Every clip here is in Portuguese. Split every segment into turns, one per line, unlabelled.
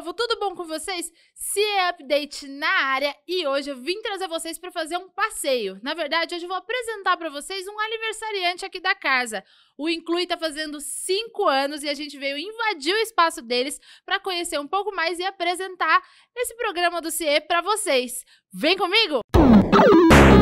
povo, tudo bom com vocês? Se é update na área e hoje eu vim trazer vocês para fazer um passeio. Na verdade, hoje eu vou apresentar para vocês um aniversariante aqui da casa. O Inclui está fazendo 5 anos e a gente veio invadir o espaço deles para conhecer um pouco mais e apresentar esse programa do CIE para vocês. Vem comigo! Música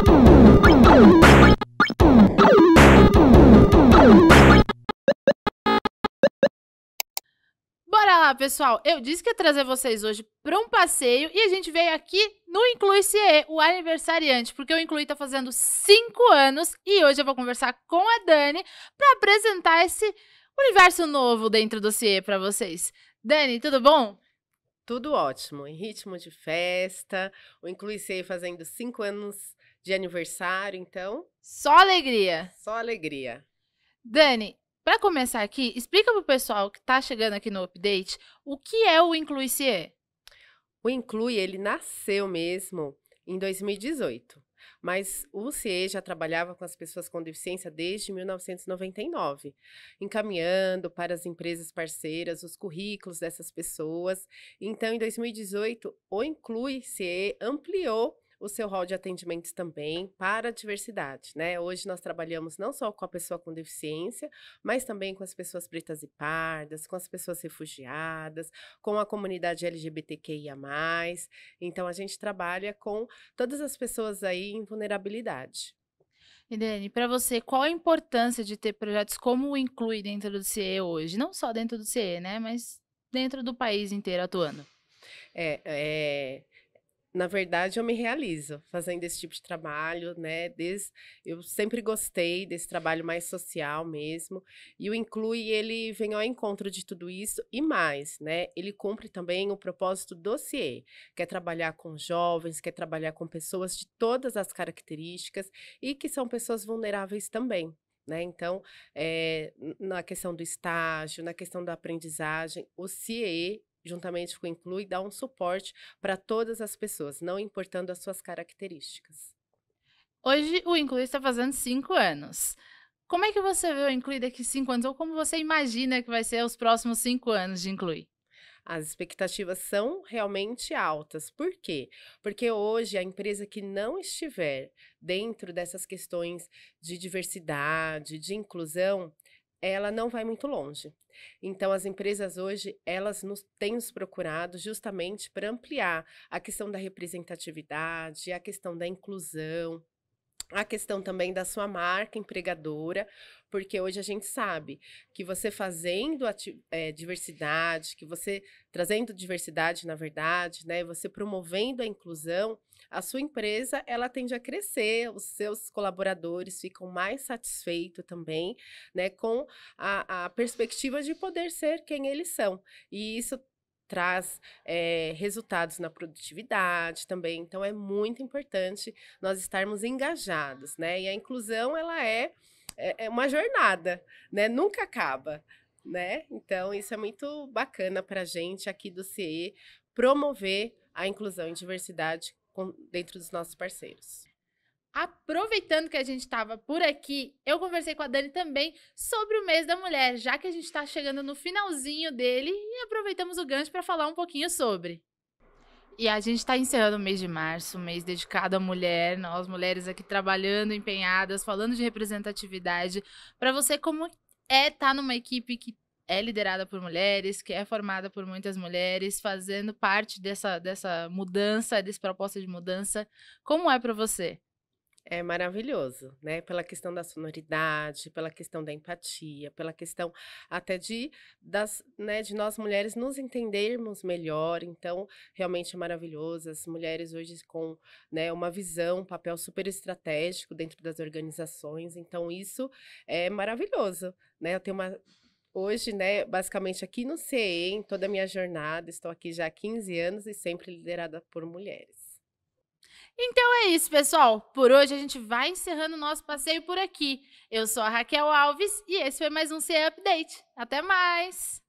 Bora lá, pessoal! Eu disse que ia trazer vocês hoje para um passeio e a gente veio aqui no Inclui CE, o aniversariante, porque o Inclui está fazendo 5 anos e hoje eu vou conversar com a Dani para apresentar esse universo novo dentro do CE para vocês.
Dani, tudo bom? Tudo ótimo, em ritmo de festa, o Inclui CE fazendo 5 anos de aniversário, então. Só alegria! Só alegria!
Dani, para começar aqui, explica para o pessoal que está chegando aqui no update
o que é o Inclui-CE. O Inclui, ele nasceu mesmo em 2018, mas o CE já trabalhava com as pessoas com deficiência desde 1999, encaminhando para as empresas parceiras os currículos dessas pessoas. Então, em 2018, o Inclui-CE ampliou o seu hall de atendimentos também para a diversidade, né? Hoje nós trabalhamos não só com a pessoa com deficiência, mas também com as pessoas pretas e pardas, com as pessoas refugiadas, com a comunidade LGBTQIA+. Então a gente trabalha com todas as pessoas aí em vulnerabilidade. Irene, para você, qual a
importância de ter projetos como o Inclui dentro do CE hoje? Não só dentro do CE, né? Mas
dentro do país inteiro atuando. É, é, na verdade, eu me realizo fazendo esse tipo de trabalho, né? Desde, eu sempre gostei desse trabalho mais social mesmo. E o Inclui, ele vem ao encontro de tudo isso e mais, né? Ele cumpre também o propósito do CIE, que é trabalhar com jovens, que é trabalhar com pessoas de todas as características e que são pessoas vulneráveis também, né? Então, é, na questão do estágio, na questão da aprendizagem, o CIE juntamente com o Inclui, dá um suporte para todas as pessoas, não importando as suas características. Hoje o Inclui está fazendo cinco anos.
Como é que você vê o Inclui daqui cinco anos? Ou como você imagina que vai ser os próximos cinco anos de Inclui?
As expectativas são realmente altas. Por quê? Porque hoje a empresa que não estiver dentro dessas questões de diversidade, de inclusão, ela não vai muito longe. Então, as empresas hoje, elas nos, têm nos procurado justamente para ampliar a questão da representatividade, a questão da inclusão, a questão também da sua marca empregadora, porque hoje a gente sabe que você fazendo é, diversidade, que você trazendo diversidade, na verdade, né, você promovendo a inclusão, a sua empresa ela tende a crescer, os seus colaboradores ficam mais satisfeitos também, né, com a, a perspectiva de poder ser quem eles são. E isso traz é, resultados na produtividade também. Então é muito importante nós estarmos engajados, né? E a inclusão ela é, é, é uma jornada, né? Nunca acaba, né? Então isso é muito bacana para a gente aqui do CE promover a inclusão e diversidade dentro dos nossos parceiros.
Aproveitando que a gente estava por aqui, eu conversei com a Dani também sobre o mês da mulher, já que a gente está chegando no finalzinho dele e aproveitamos o gancho para falar um pouquinho sobre. E a gente está encerrando o mês de março, um mês dedicado à mulher, nós mulheres aqui trabalhando, empenhadas, falando de representatividade. Para você, como é estar tá numa equipe que é liderada por mulheres, que é formada por muitas mulheres, fazendo parte dessa, dessa mudança, dessa proposta de mudança,
como é para você? é maravilhoso, né? Pela questão da sonoridade, pela questão da empatia, pela questão até de das, né, de nós mulheres nos entendermos melhor. Então, realmente é maravilhoso. As mulheres hoje com, né, uma visão, um papel super estratégico dentro das organizações. Então, isso é maravilhoso, né? Eu tenho uma hoje, né, basicamente aqui no CE, em toda a minha jornada, estou aqui já há 15 anos e sempre liderada por mulheres.
Então é isso, pessoal. Por hoje a gente vai encerrando o nosso passeio por aqui. Eu sou a Raquel Alves e esse foi mais um CE Update. Até mais!